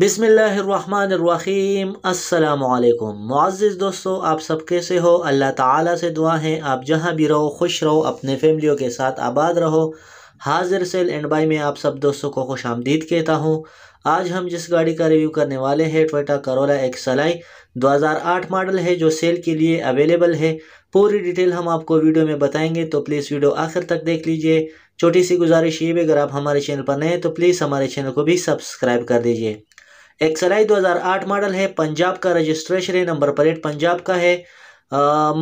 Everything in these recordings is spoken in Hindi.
बिसमीम अल्लाम मुआज़ दोस्तों आप सब कैसे हो अल्लाह ताला से दुआ है आप जहाँ भी रहो खुश रहो अपने फैमिलियों के साथ आबाद रहो हाजिर सेल एंड बाई में आप सब दोस्तों को खुश आमदीद कहता हूँ आज हम जिस गाड़ी का रिव्यू करने वाले हैं टोयटा करोला हज़ार 2008 मॉडल है जो सेल के लिए अवेलेबल है पूरी डिटेल हम आपको वीडियो में बताएंगे तो प्लीज़ वीडियो आखिर तक देख लीजिए छोटी सी गुजारिश ये भी अगर आप हमारे चैनल पर नए हैं तो प्लीज़ हमारे चैनल को भी सब्सक्राइब कर दीजिए एक्सराई 2008 मॉडल है पंजाब का रजिस्ट्रेशन है नंबर प्लेट पंजाब का है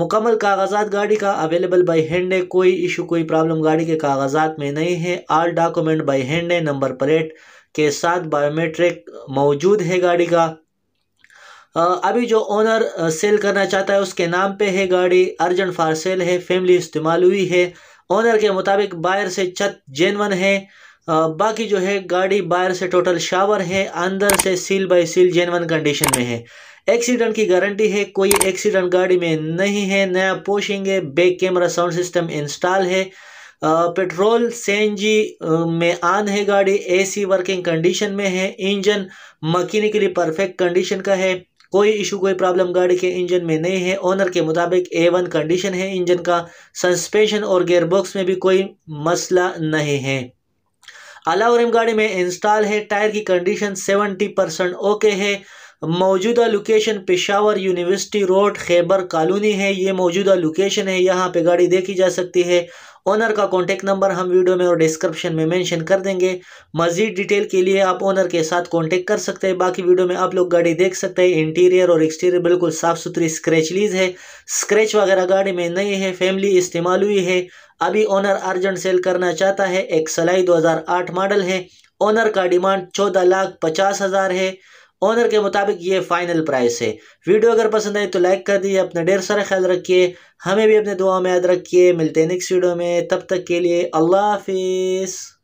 मुकम्मल कागजात गाड़ी का अवेलेबल बाय हैंड है कोई इशू कोई प्रॉब्लम गाड़ी के कागजात में नहीं है आल डॉक्यूमेंट बाय हैंड है नंबर प्लेट के साथ बायोमेट्रिक मौजूद है गाड़ी का आ, अभी जो ओनर सेल करना चाहता है उसके नाम पे है गाड़ी अर्जेंट फार सेल है फैमिली इस्तेमाल हुई है ओनर के मुताबिक बायर से छत जेनवन है बाकी जो है गाड़ी बाहर से टोटल शावर है अंदर से seal by seal genuine condition में है एक्सीडेंट की गारंटी है कोई एक्सीडेंट गाड़ी में नहीं है नया पोशिंग है back camera sound system install है पेट्रोल सी में आन है गाड़ी एसी वर्किंग कंडीशन में है इंजन मकैनिकली परफेक्ट कंडीशन का है कोई इशू कोई प्रॉब्लम गाड़ी के इंजन में नहीं है ओनर के मुताबिक ए वन कंडीशन है इंजन का सस्पेंशन और गेयरबॉक्स में भी कोई मसला नहीं है अलाउरम गाड़ी में इंस्टॉल है टायर की कंडीशन 70 परसेंट ओके है मौजूदा location Peshawar university road Khyber colony है ये मौजूदा लोकेशन है यहाँ पे गाड़ी देखी जा सकती है ओनर का कॉन्टेक्ट नंबर हम वीडियो में और डिस्क्रिप्शन में मेंशन कर देंगे मज़ीद डिटेल के लिए आप ओनर के साथ कॉन्टेक्ट कर सकते हैं बाकी वीडियो में आप लोग गाड़ी देख सकते हैं इंटीरियर और एक्सटीरियर बिल्कुल साफ़ सुथरी लीज है स्क्रैच वगैरह गाड़ी में नहीं है फैमिली इस्तेमाल हुई है अभी ओनर अर्जेंट सेल करना चाहता है एक सलाई 2008 मॉडल है ओनर का डिमांड चौदह लाख पचास हज़ार है ऑनर के मुताबिक ये फाइनल प्राइस है वीडियो अगर पसंद आई तो लाइक कर दीजिए अपना ढेर सारा ख्याल रखिए हमें भी अपने दुआ में याद रखिए मिलते हैं नेक्स्ट वीडियो में तब तक के लिए अल्लाह हाफिज़